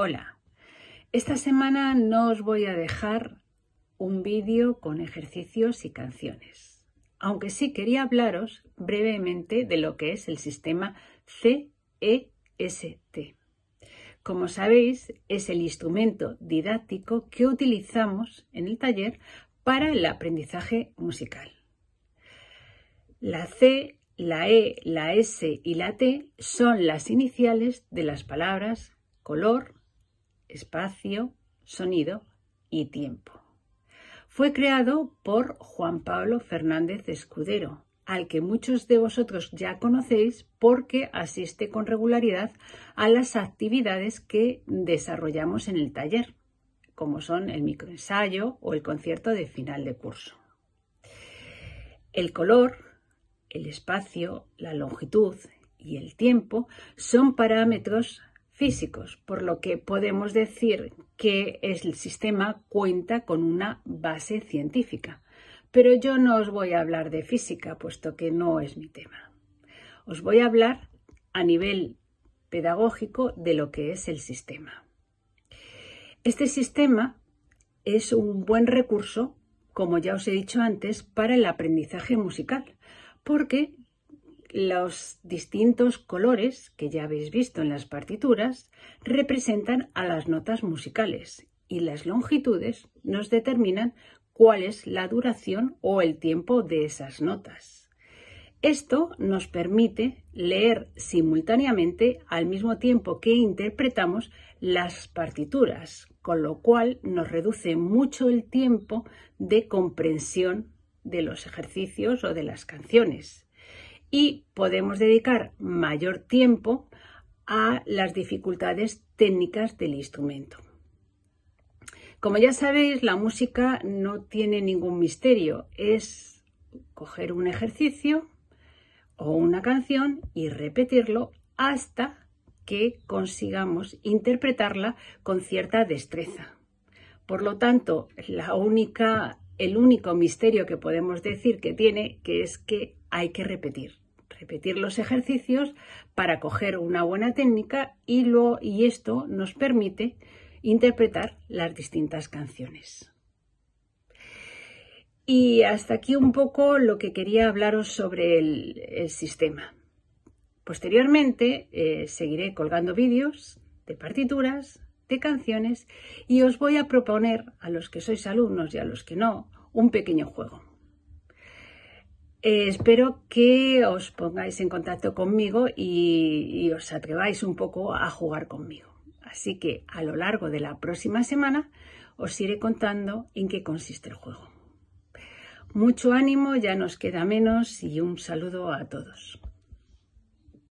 Hola, esta semana no os voy a dejar un vídeo con ejercicios y canciones, aunque sí quería hablaros brevemente de lo que es el sistema CEST. Como sabéis, es el instrumento didáctico que utilizamos en el taller para el aprendizaje musical. La C, la E, la S y la T son las iniciales de las palabras color, espacio, sonido y tiempo. Fue creado por Juan Pablo Fernández Escudero, al que muchos de vosotros ya conocéis porque asiste con regularidad a las actividades que desarrollamos en el taller, como son el microensayo o el concierto de final de curso. El color, el espacio, la longitud y el tiempo son parámetros físicos, por lo que podemos decir que el sistema cuenta con una base científica. Pero yo no os voy a hablar de física, puesto que no es mi tema. Os voy a hablar a nivel pedagógico de lo que es el sistema. Este sistema es un buen recurso, como ya os he dicho antes, para el aprendizaje musical, porque los distintos colores que ya habéis visto en las partituras representan a las notas musicales y las longitudes nos determinan cuál es la duración o el tiempo de esas notas. Esto nos permite leer simultáneamente al mismo tiempo que interpretamos las partituras, con lo cual nos reduce mucho el tiempo de comprensión de los ejercicios o de las canciones y podemos dedicar mayor tiempo a las dificultades técnicas del instrumento. Como ya sabéis, la música no tiene ningún misterio, es coger un ejercicio o una canción y repetirlo hasta que consigamos interpretarla con cierta destreza. Por lo tanto, la única, el único misterio que podemos decir que tiene que es que hay que repetir repetir los ejercicios para coger una buena técnica y, lo, y esto nos permite interpretar las distintas canciones. Y hasta aquí un poco lo que quería hablaros sobre el, sistema. Posteriormente eh, seguiré colgando vídeos de partituras, de canciones y os voy a proponer a los que sois alumnos y a los que no un pequeño juego. Eh, espero que os pongáis en contacto conmigo y os atreváis un poco a jugar conmigo. Así que a lo largo de la próxima semana os iré contando en qué consiste el juego. Mucho ánimo, ya nos queda menos y un saludo a todos.